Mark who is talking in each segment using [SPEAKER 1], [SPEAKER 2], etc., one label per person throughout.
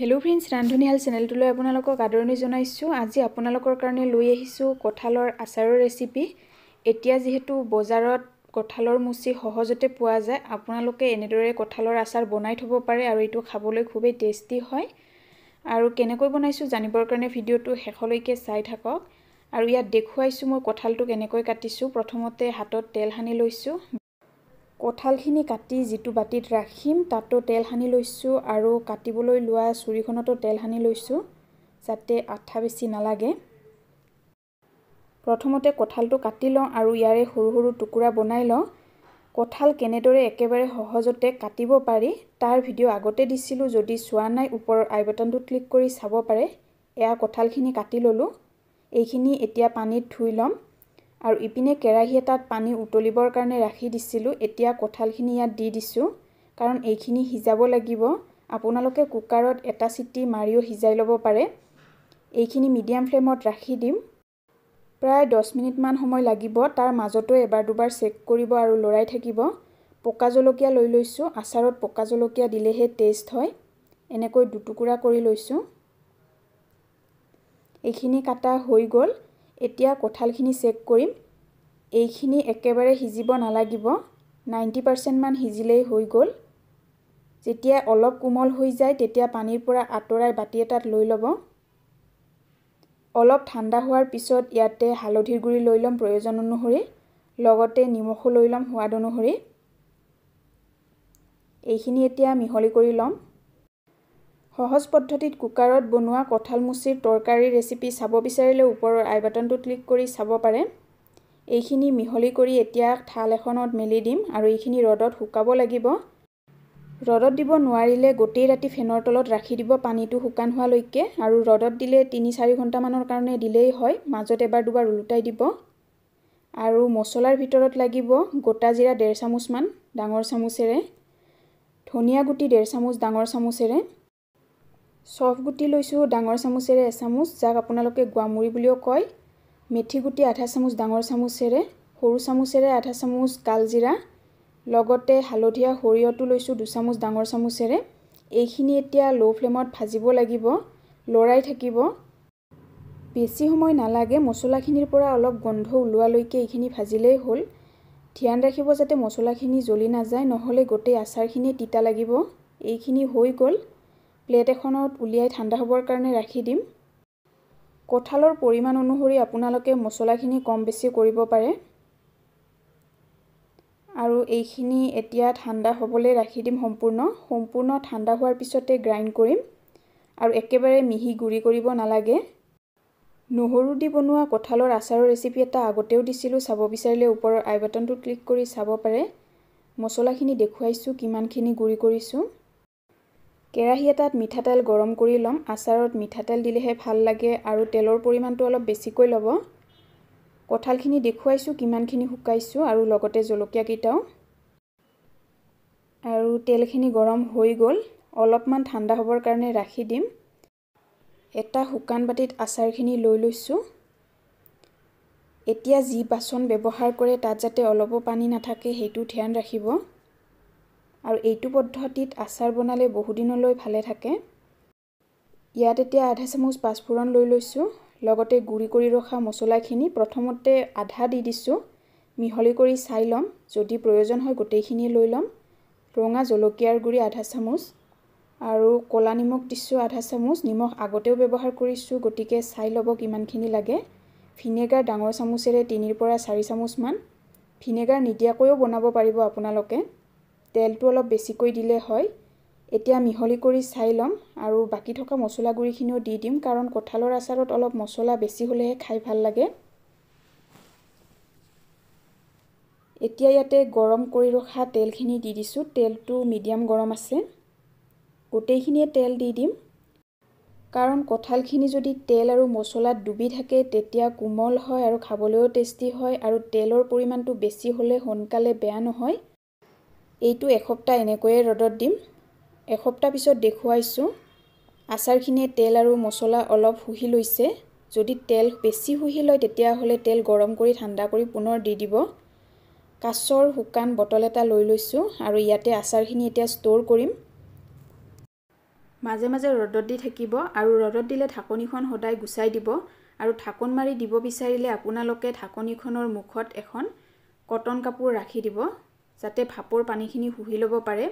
[SPEAKER 1] hello' friends ৰান্ধনীশাল চেনেলটোলৈ আপোনালোকক আদৰণি জনাইছোঁ আজি আপোনালোকৰ কাৰণে লৈ আহিছোঁ কঁঠালৰ আচাৰৰ ৰেচিপি এতিয়া যিহেতু বজাৰত কঁঠালৰ মুচি সহজতে পোৱা যায় আপোনালোকে এনেদৰে কঁঠালৰ আচাৰ বনাই থ'ব পাৰে আৰু এইটো খাবলৈ খুবেই টেষ্টি হয় আৰু কেনেকৈ বনাইছোঁ জানিবৰ কাৰণে ভিডিঅ'টো শেষলৈকে চাই থাকক আৰু ইয়াত দেখুৱাইছোঁ মই কঁঠালটো কেনেকৈ কাটিছোঁ প্ৰথমতে হাতত তেল সানি লৈছোঁ কঁঠালখিনি কাটি যিটো বাতিত ৰাখিম তাতো তেল সানি লৈছোঁ আৰু কাটিবলৈ লোৱা চুৰিখনতো তেল সানি লৈছোঁ যাতে আঠা বেছি নালাগে প্ৰথমতে কঁঠালটো কাটি লওঁ আৰু ইয়াৰে সৰু সৰু টুকুৰা বনাই লওঁ কঁঠাল কেনেদৰে একেবাৰে সহজতে কাটিব পাৰি তাৰ ভিডিঅ' আগতে দিছিলোঁ যদি চোৱা নাই ওপৰৰ আই বটনটো ক্লিক কৰি চাব পাৰে এয়া কঁঠালখিনি কাটি ল'লোঁ এইখিনি এতিয়া পানীত ধুই ল'ম আৰু ইপিনে কেৰাহী এটাত পানী উতলিবৰ কাৰণে ৰাখি দিছিলোঁ এতিয়া কঁঠালখিনি ইয়াত দি দিছোঁ কাৰণ এইখিনি সিজাব লাগিব আপোনালোকে কুকাৰত এটা চিটি মাৰিও সিজাই ল'ব পাৰে এইখিনি মিডিয়াম ফ্লেমত ৰাখি দিম প্ৰায় দহ মিনিটমান সময় লাগিব তাৰ মাজতো এবাৰ দুবাৰ চেক কৰিব আৰু লৰাই থাকিব পকা জলকীয়া লৈ লৈছোঁ আচাৰত পকা জলকীয়া দিলেহে টেষ্ট হয় এনেকৈ দুটুকুৰা কৰি লৈছোঁ এইখিনি কাটা হৈ গ'ল এতিয়া কঁঠালখিনি চেক কৰিম এইখিনি একেবাৰে সিজিব নালাগিব নাইণ্টি পাৰ্চেণ্টমান সিজিলেই হৈ গ'ল যেতিয়া অলপ কোমল হৈ যায় তেতিয়া পানীৰ পৰা আঁতৰাই বাতি এটাত লৈ ল'ব অলপ ঠাণ্ডা হোৱাৰ পিছত ইয়াতে হালধিৰ গুড়ি লৈ ল'ম প্ৰয়োজন অনুসৰি লগতে নিমখো লৈ ল'ম সোৱাদ অনুসৰি এইখিনি এতিয়া মিহলি কৰি ল'ম সহজ পদ্ধতিত কুকাৰত বনোৱা কঁঠালমুচিৰ তৰকাৰী ৰেচিপি চাব বিচাৰিলে ওপৰৰ আই বাটনটো ক্লিক কৰি চাব পাৰে এইখিনি মিহলি কৰি এতিয়া থাল এখনত মেলি দিম আৰু এইখিনি ৰ'দত শুকাব লাগিব ৰ'দত দিব নোৱাৰিলে গোটেই ৰাতি ফেনৰ তলত ৰাখি দিব পানীটো শুকান হোৱালৈকে আৰু ৰ'দত দিলে তিনি চাৰি ঘণ্টামানৰ কাৰণে দিলেই হয় মাজত এবাৰ দুবাৰ ওলোটাই দিব আৰু মছলাৰ ভিতৰত লাগিব গোটা জিৰা ডেৰ চামুচমান ডাঙৰ চামুচেৰে ধনিয়া গুটি ডেৰ চামুচ ডাঙৰ চামুচেৰে চফ গুটি লৈছোঁ ডাঙৰ চামুচেৰে এচামুচ যাক আপোনালোকে গুৱামুৰি বুলিও কয় মেথি গুটি আধা চামুচ ডাঙৰ চামুচেৰে সৰু চামুচেৰে আধা চামুচ কালজিৰা লগতে হালধীয়া সৰিয়হটো লৈছোঁ দুচামুচ ডাঙৰ চামুচেৰে এইখিনি এতিয়া ল' ফ্লেমত ভাজিব লাগিব লৰাই থাকিব বেছি সময় নালাগে মছলাখিনিৰ পৰা অলপ গোন্ধ ওলোৱালৈকে এইখিনি ভাজিলেই হ'ল ধ্যান ৰাখিব যাতে মছলাখিনি জ্বলি নাযায় নহ'লে গোটেই আচাৰখিনিয়ে তিতা লাগিব এইখিনি হৈ গ'ল প্লেট এখনত উলিয়াই ঠাণ্ডা হ'বৰ কাৰণে ৰাখি দিম কঁঠালৰ পৰিমাণ অনুসৰি আপোনালোকে মছলাখিনি কম বেছি কৰিব পাৰে আৰু এইখিনি এতিয়া ঠাণ্ডা হ'বলৈ ৰাখি দিম সম্পূৰ্ণ সম্পূৰ্ণ ঠাণ্ডা হোৱাৰ পিছতে গ্ৰাইণ্ড কৰিম আৰু একেবাৰে মিহি গুড়ি কৰিব নালাগে নহৰু দি বনোৱা কঁঠালৰ আচাৰৰ ৰেচিপি এটা আগতেও দিছিলোঁ চাব বিচাৰিলে ওপৰৰ আই বাটনটো ক্লিক কৰি চাব পাৰে মছলাখিনি দেখুৱাইছোঁ কিমানখিনি গুড়ি কৰিছোঁ কেৰাহী এটাত মিঠাতেল গৰম কৰি ল'ম আচাৰত মিঠাতেল দিলেহে ভাল লাগে আৰু তেলৰ পৰিমাণটো অলপ বেছিকৈ ল'ব কঁঠালখিনি দেখুৱাইছোঁ কিমানখিনি শুকাইছোঁ আৰু লগতে জলকীয়াকেইটাও আৰু তেলখিনি গৰম হৈ গ'ল অলপমান ঠাণ্ডা হ'বৰ কাৰণে ৰাখি দিম এটা শুকান বাতিত আচাৰখিনি লৈ লৈছোঁ এতিয়া যি বাচন ব্যৱহাৰ কৰে তাত যাতে অলপো পানী নাথাকে সেইটো ধ্যান ৰাখিব আৰু এইটো পদ্ধতিত আচাৰ বনালে বহুদিনলৈ ভালে থাকে ইয়াত এতিয়া আধা চামুচ পাঁচফোৰণ লৈ লৈছোঁ লগতে গুড়ি কৰি ৰখা মছলাখিনি প্ৰথমতে আধা দি দিছোঁ মিহলি কৰি চাই ল'ম যদি প্ৰয়োজন হয় গোটেইখিনিয়ে লৈ ল'ম ৰঙা জলকীয়াৰ গুড়ি আধা চামুচ আৰু ক'লা নিমখ দিছোঁ আধা চামুচ নিমখ আগতেও ব্যৱহাৰ কৰিছোঁ গতিকে চাই ল'ব কিমানখিনি লাগে ভিনেগাৰ ডাঙৰ চামুচেৰে তিনিৰ পৰা চাৰি চামুচমান ভিনেগাৰ নিদিয়াকৈও বনাব পাৰিব আপোনালোকে তেলটো অলপ বেছিকৈ দিলে হয় এতিয়া মিহলি কৰি চাই ল'ম আৰু বাকী থকা মচলা গুড়িখিনিও দি দিম কাৰণ কঁঠালৰ আচাৰত অলপ মচলা বেছি হ'লেহে খাই ভাল লাগে এতিয়া ইয়াতে গৰম কৰি ৰখা তেলখিনি দি দিছোঁ তেলটো মিডিয়াম গৰম আছে গোটেইখিনিয়ে তেল দি দিম কাৰণ কঁঠালখিনি যদি তেল আৰু মচলাত ডুবি থাকে তেতিয়া কোমল হয় আৰু খাবলৈও টেষ্টি হয় আৰু তেলৰ পৰিমাণটো বেছি হ'লে সোনকালে বেয়া নহয় এইটো এসপ্তাহ এনেকৈয়ে ৰ'দত দিম এসপ্তাহ পিছত দেখুৱাইছোঁ আচাৰখিনিয়ে তেল আৰু মছলা অলপ শুহি লৈছে যদি তেল বেছি শুহি লয় তেতিয়াহ'লে তেল গৰম কৰি ঠাণ্ডা কৰি পুনৰ দি দিব কাছৰ শুকান বটল এটা লৈ লৈছোঁ আৰু ইয়াতে আচাৰখিনি এতিয়া ষ্ট'ৰ কৰিম মাজে মাজে ৰ'দত দি থাকিব আৰু ৰ'দত দিলে ঢাকনিখন সদায় গুচাই দিব আৰু ঢাকন মাৰি দিব বিচাৰিলে আপোনালোকে ঢাকনিখনৰ মুখত এখন কটন কাপোৰ ৰাখি দিব যাতে ভাপৰ পানীখিনি শুহি ল'ব পাৰে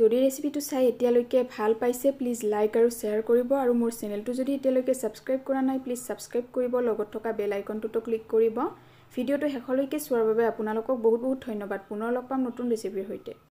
[SPEAKER 1] যদি ৰেচিপিটো চাই এতিয়ালৈকে ভাল পাইছে প্লিজ লাইক আৰু শ্বেয়াৰ কৰিব আৰু মোৰ চেনেলটো যদি এতিয়ালৈকে ছাবস্ক্ৰাইব কৰা নাই প্লিজ ছাবস্ক্ৰাইব কৰিব লগত থকা বেল আইকনটোতো ক্লিক কৰিব ভিডিঅ'টো শেষলৈকে চোৱাৰ বাবে আপোনালোকক বহুত বহুত ধন্যবাদ পুনৰ লগ পাম নতুন ৰেচিপিৰ সৈতে